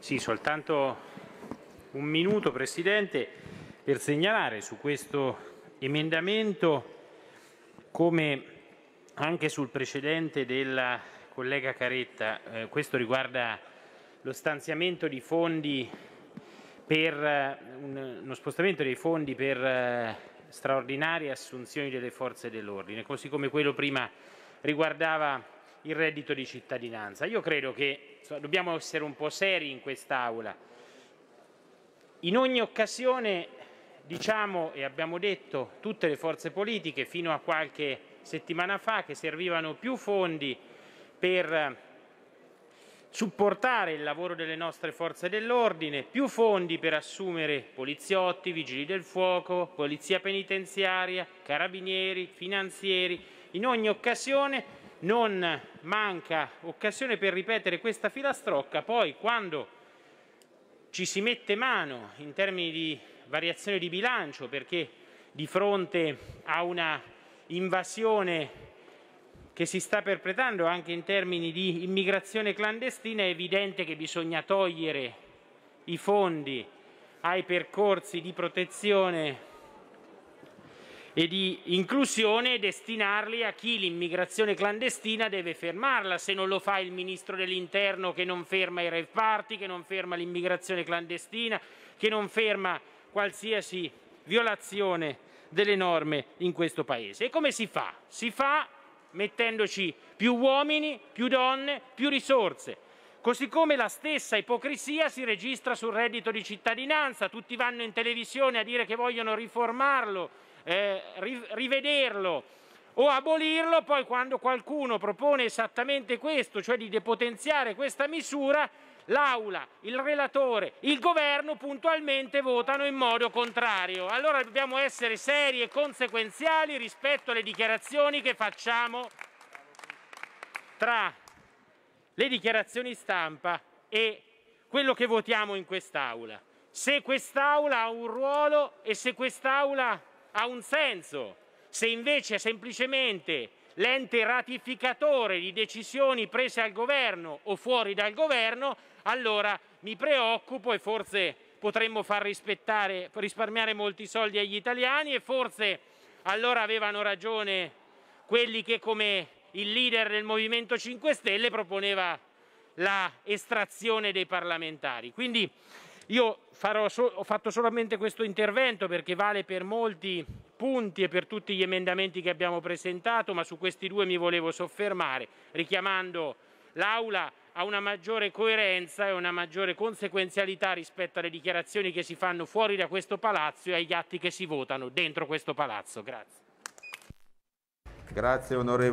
Sì, soltanto un minuto Presidente per segnalare su questo emendamento come anche sul precedente della collega Caretta, eh, questo riguarda lo stanziamento di fondi per eh, un, uno spostamento dei fondi per eh, straordinarie assunzioni delle forze dell'ordine, così come quello prima riguardava il reddito di cittadinanza. Io credo che insomma, dobbiamo essere un po' seri in quest'Aula. In ogni occasione diciamo e abbiamo detto tutte le forze politiche fino a qualche settimana fa che servivano più fondi per supportare il lavoro delle nostre forze dell'ordine, più fondi per assumere poliziotti, vigili del fuoco, polizia penitenziaria, carabinieri, finanzieri. In ogni occasione non manca occasione per ripetere questa filastrocca, poi quando ci si mette mano in termini di variazione di bilancio perché di fronte a una invasione che si sta perpetrando anche in termini di immigrazione clandestina è evidente che bisogna togliere i fondi ai percorsi di protezione e di inclusione e destinarli a chi l'immigrazione clandestina deve fermarla, se non lo fa il ministro dell'interno che non ferma i rave party, che non ferma l'immigrazione clandestina, che non ferma qualsiasi violazione delle norme in questo Paese. E come si fa? Si fa mettendoci più uomini, più donne, più risorse, Così come la stessa ipocrisia si registra sul reddito di cittadinanza, tutti vanno in televisione a dire che vogliono riformarlo, eh, rivederlo o abolirlo, poi quando qualcuno propone esattamente questo, cioè di depotenziare questa misura, l'Aula, il relatore, il governo puntualmente votano in modo contrario. Allora dobbiamo essere seri e conseguenziali rispetto alle dichiarazioni che facciamo tra le dichiarazioni stampa e quello che votiamo in quest'Aula. Se quest'Aula ha un ruolo e se quest'Aula ha un senso, se invece è semplicemente l'ente ratificatore di decisioni prese al governo o fuori dal governo, allora mi preoccupo e forse potremmo far risparmiare molti soldi agli italiani e forse allora avevano ragione quelli che come il leader del Movimento 5 Stelle proponeva la estrazione dei parlamentari. Quindi io so ho fatto solamente questo intervento perché vale per molti punti e per tutti gli emendamenti che abbiamo presentato, ma su questi due mi volevo soffermare, richiamando l'Aula a una maggiore coerenza e una maggiore conseguenzialità rispetto alle dichiarazioni che si fanno fuori da questo palazzo e agli atti che si votano dentro questo palazzo. Grazie. Grazie